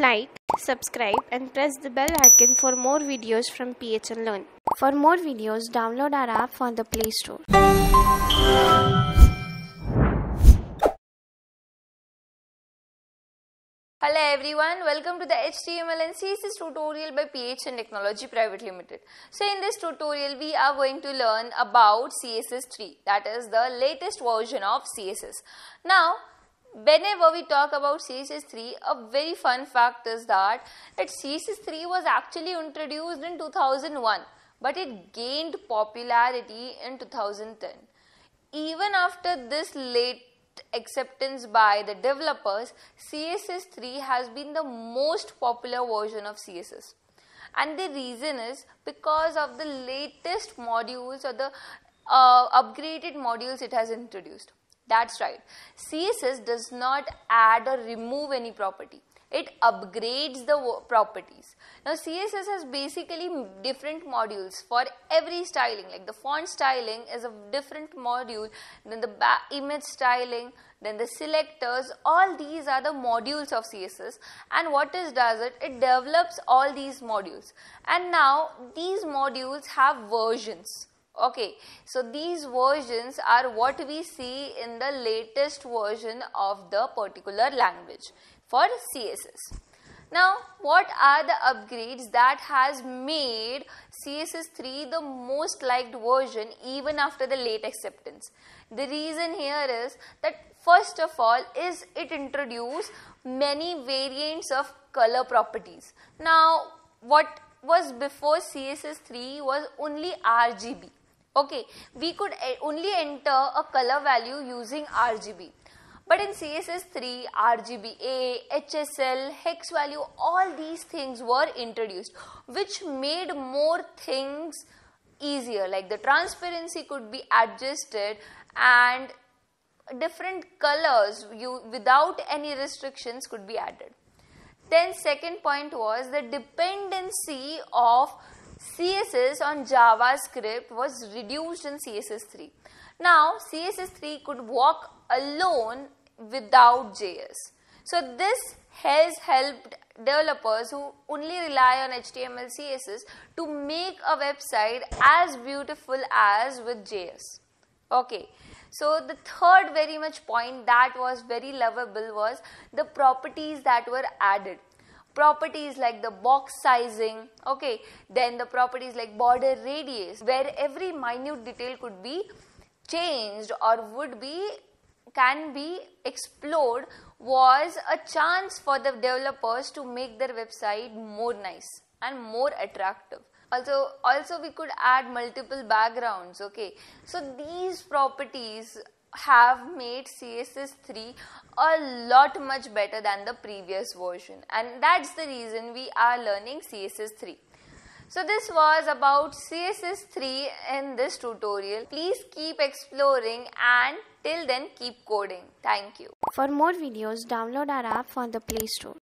like, subscribe and press the bell icon for more videos from PHN Learn. For more videos, download our app from the Play Store. Hello everyone, welcome to the HTML and CSS tutorial by PHN Technology Private Limited. So in this tutorial, we are going to learn about CSS 3 that is the latest version of CSS. Now, whenever we talk about CSS3, a very fun fact is that, that CSS3 was actually introduced in 2001, but it gained popularity in 2010. Even after this late acceptance by the developers, CSS3 has been the most popular version of CSS. And the reason is because of the latest modules or the uh, upgraded modules it has introduced. That's right. CSS does not add or remove any property. It upgrades the properties. Now, CSS has basically different modules for every styling. Like the font styling is a different module than the image styling, then the selectors. All these are the modules of CSS. And what it does it? It develops all these modules. And now these modules have versions Okay, so these versions are what we see in the latest version of the particular language for CSS. Now, what are the upgrades that has made CSS 3 the most liked version even after the late acceptance? The reason here is that first of all is it introduced many variants of color properties. Now, what was before CSS 3 was only RGB okay we could eh, only enter a color value using RGB but in CSS3 RGBA HSL hex value all these things were introduced which made more things easier like the transparency could be adjusted and different colors you without any restrictions could be added then second point was the dependency of CSS on JavaScript was reduced in CSS3. Now, CSS3 could walk alone without JS. So, this has helped developers who only rely on HTML, CSS to make a website as beautiful as with JS. Okay, so the third very much point that was very lovable was the properties that were added properties like the box sizing, okay, then the properties like border radius, where every minute detail could be changed or would be can be explored was a chance for the developers to make their website more nice and more attractive also also we could add multiple backgrounds okay so these properties have made CSS3 a lot much better than the previous version and that's the reason we are learning CSS3. So this was about CSS3 in this tutorial. Please keep exploring and till then keep coding. Thank you. For more videos download our app from the Play Store.